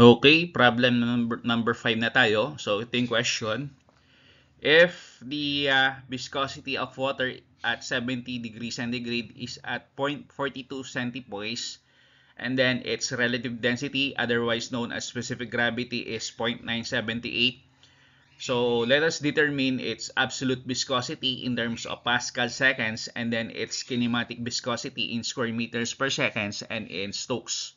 Okay, problem number, number 5 na tayo. So, ito yung question. If the uh, viscosity of water at 70 degrees centigrade is at 0.42 centipoise, and then its relative density, otherwise known as specific gravity, is 0.978. So, let us determine its absolute viscosity in terms of Pascal seconds, and then its kinematic viscosity in square meters per seconds and in Stokes.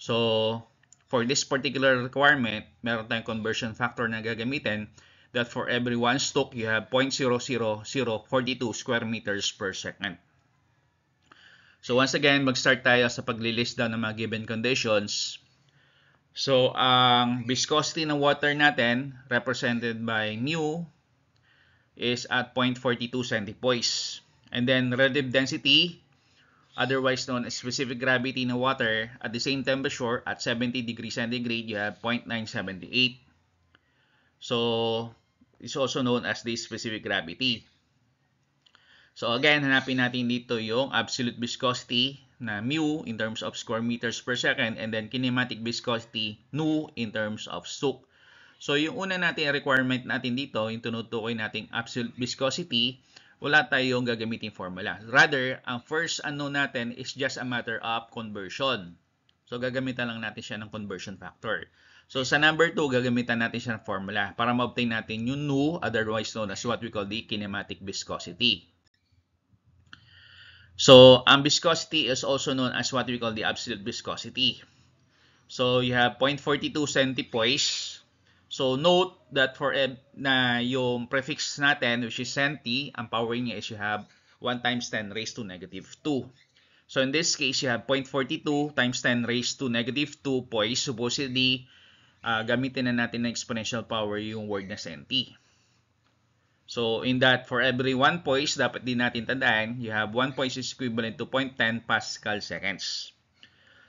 So, for this particular requirement, meron tayong conversion factor na gagamitin that for every 1 stroke, you have 0.00042 square meters per second. So once again, mag-start tayo sa paglilist down ng mga given conditions. So ang um, viscosity ng water natin, represented by mu, is at 0.42 centipoise. And then relative density otherwise known as specific gravity ng water at the same temperature at 70 degrees centigrade, you have 0.978. So, it's also known as the specific gravity. So again, hanapin natin dito yung absolute viscosity na mu in terms of square meters per second and then kinematic viscosity nu in terms of suk. So yung una natin requirement natin dito, yung tinutukoy nating absolute viscosity wala tayong gagamitin formula. Rather, ang first ano natin is just a matter of conversion. So, gagamitan lang natin siya ng conversion factor. So, sa number 2, gagamitan natin siya ng formula para ma-obtain natin yung nu, otherwise known as what we call the kinematic viscosity. So, ang viscosity is also known as what we call the absolute viscosity. So, you have 0.42 centipoise So note that for ev- na yung prefix natin which is centi, ang power niya is you have 1 times 10 raised to negative 2. So in this case, you have 0.42 times 10 raised to negative 2 poise. Supposedly, uh, gamitin na natin ng exponential power yung word na centi. So in that, for every 1 poise, dapat din natin tandaan, you have 1 poise is equivalent to 0.10 pascal seconds.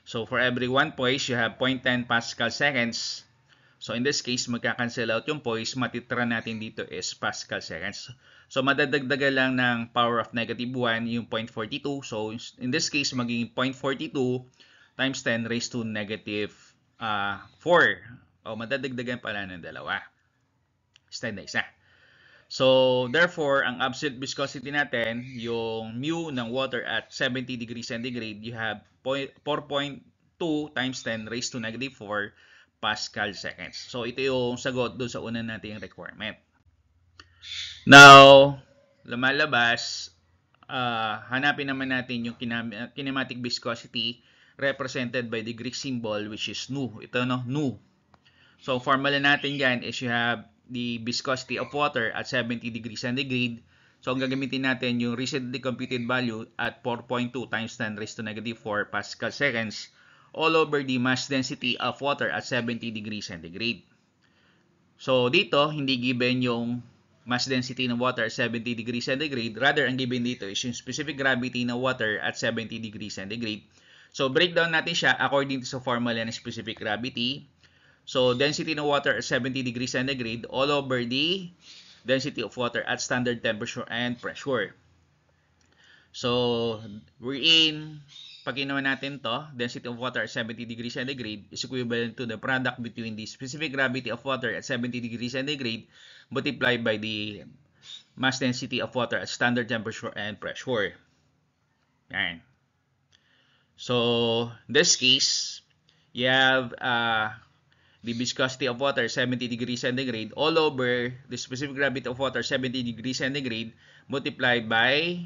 So for every 1 poise, you have 0.10 pascal seconds So in this case, magka-cancel out yung poise. Matitira natin dito is Pascal seconds. So madadagdaga lang ng power of negative 1 yung 0.42. So in this case, magiging 0.42 times 10 raised to negative uh, ah, 4. O madadagdagan pala ng dalawa. Stand na isa. So, therefore, ang absolute viscosity natin, yung mu ng water at 70 degrees centigrade, you have 4.2 times 10 raised to negative 4 Pascal seconds. So, ito yung sagot doon sa una nating requirement. Now, lumalabas, uh, hanapin naman natin yung kinam kinematic viscosity represented by the Greek symbol which is nu. Ito no, nu. So, formula natin dyan is you have the viscosity of water at 70 degrees centigrade. So, ang gagamitin natin yung recently computed value at 4.2 times 10 raised to negative 4 Pascal seconds all over the mass density of water at 70 degrees centigrade. So dito, hindi given yung mass density ng water at 70 degrees centigrade. Rather, ang given dito is yung specific gravity ng water at 70 degrees centigrade. So breakdown natin siya according to sa formula ng specific gravity. So density ng water at 70 degrees centigrade all over the density of water at standard temperature and pressure. So we're in pag ginawa natin to, density of water at 70 degrees centigrade is equivalent to the product between the specific gravity of water at 70 degrees centigrade multiplied by the mass density of water at standard temperature and pressure. Yan. So, this case, you have uh, the viscosity of water 70 degrees centigrade all over the specific gravity of water 70 degrees centigrade multiplied by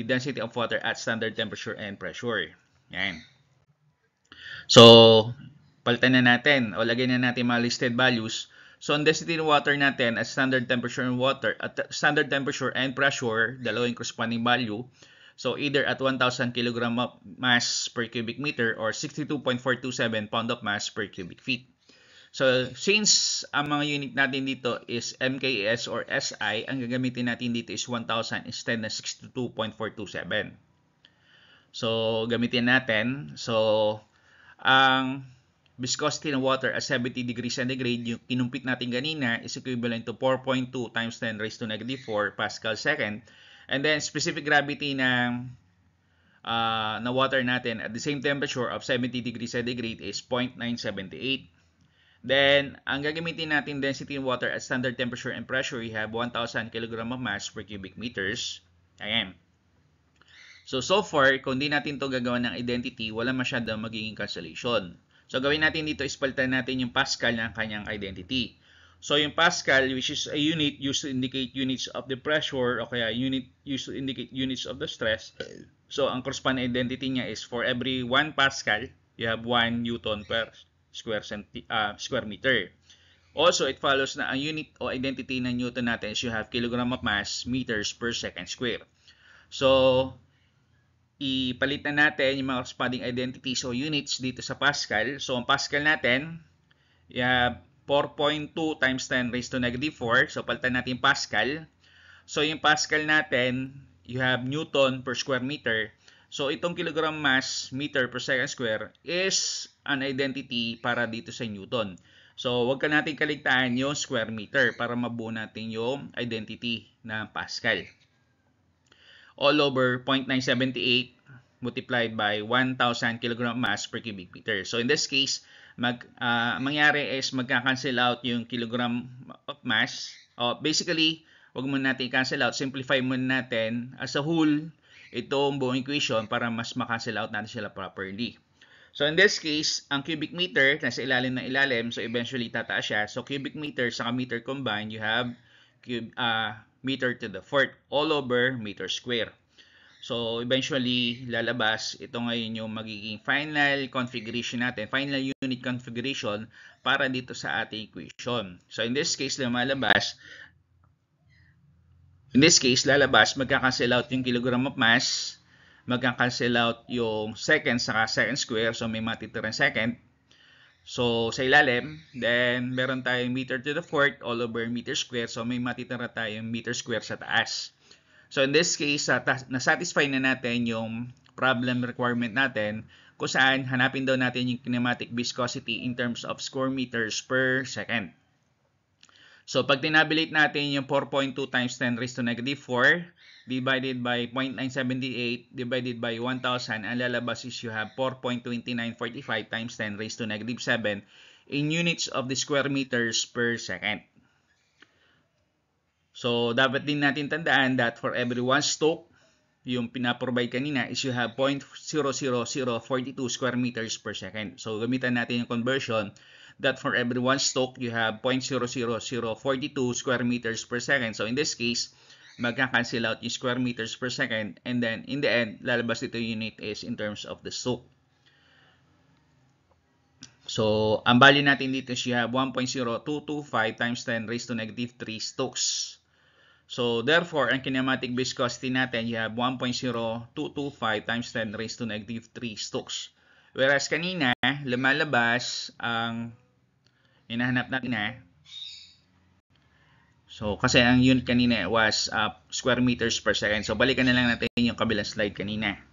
the density of water at standard temperature and pressure. Yan. So, palitan na natin o lagyan na natin mga listed values. So, ang density ng water natin at standard temperature and water, at standard temperature and pressure, dalawang corresponding value. So, either at 1,000 kg of mass per cubic meter or 62.427 pound of mass per cubic feet. So, since ang mga unit natin dito is MKS or SI, ang gagamitin natin dito is 1,000 is 10 na 62.427. So, gamitin natin. So, ang viscosity ng water at 70 degrees centigrade, yung kinumpit natin kanina, is equivalent to 4.2 times 10 raised to negative 4 Pascal second. And then, specific gravity ng uh, ah, na water natin at the same temperature of 70 degrees centigrade is 0.978. Then, ang gagamitin natin density in water at standard temperature and pressure, we have 1,000 kg of mass per cubic meters. Ayan. So, so far, kung di natin to gagawa ng identity, wala masyadong magiging cancellation. So, gawin natin dito is palitan natin yung Pascal ng kanyang identity. So, yung Pascal, which is a unit used to indicate units of the pressure o kaya unit used to indicate units of the stress. So, ang corresponding identity niya is for every 1 Pascal, you have 1 Newton per square, centi- uh, square meter. Also, it follows na ang unit o identity ng Newton natin is you have kilogram of mass meters per second square. So, ipalit na natin yung mga corresponding identities o units dito sa Pascal. So, ang Pascal natin, yeah, 4.2 times 10 raised to negative 4. So, palitan natin yung Pascal. So, yung Pascal natin, you have Newton per square meter. So itong kilogram mass meter per second square is an identity para dito sa Newton. So wag ka natin kaligtaan yung square meter para mabuo natin yung identity na Pascal. All over 0.978 multiplied by 1,000 kilogram mass per cubic meter. So in this case, mag uh, mangyari is magka-cancel out yung kilogram of mass. Oh, basically, wag muna natin i-cancel out, simplify muna natin as a whole itong buong equation para mas makancel out natin sila properly. So in this case, ang cubic meter nasa ilalim ng ilalim, so eventually tataas siya. So cubic meter sa meter combined, you have cube, uh, ah, meter to the fourth all over meter square. So eventually lalabas, ito ngayon yung magiging final configuration natin, final unit configuration para dito sa ating equation. So in this case, lumalabas In this case, lalabas, magka-cancel out yung kilogram of mass, magka-cancel out yung second sa second square, so may matitirang second. So, sa ilalim, then meron tayong meter to the fourth all over meter square, so may matitira tayong meter square sa taas. So, in this case, na-satisfy na natin yung problem requirement natin kung saan hanapin daw natin yung kinematic viscosity in terms of square meters per second. So pag tinabulate natin yung 4.2 times 10 raised to negative 4 divided by 0.978 divided by 1,000, ang lalabas is you have 4.2945 times 10 raised to negative 7 in units of the square meters per second. So, dapat din natin tandaan that for every one stroke, yung pinaprovide kanina is you have 0.00042 square meters per second. So, gamitan natin yung conversion that for every one stoke, you have 0.00042 square meters per second. So in this case, magka-cancel out yung square meters per second and then in the end, lalabas dito unit is in terms of the stoke. So, ang value natin dito is you have 1.0225 times 10 raised to negative 3 stokes. So, therefore, ang kinematic viscosity natin, you have 1.0225 times 10 raised to negative 3 stokes. Whereas kanina, lumalabas ang Hinahanap natin ha. Eh. So, kasi ang unit kanina was uh, square meters per second. So, balikan na lang natin yung kabilang slide kanina.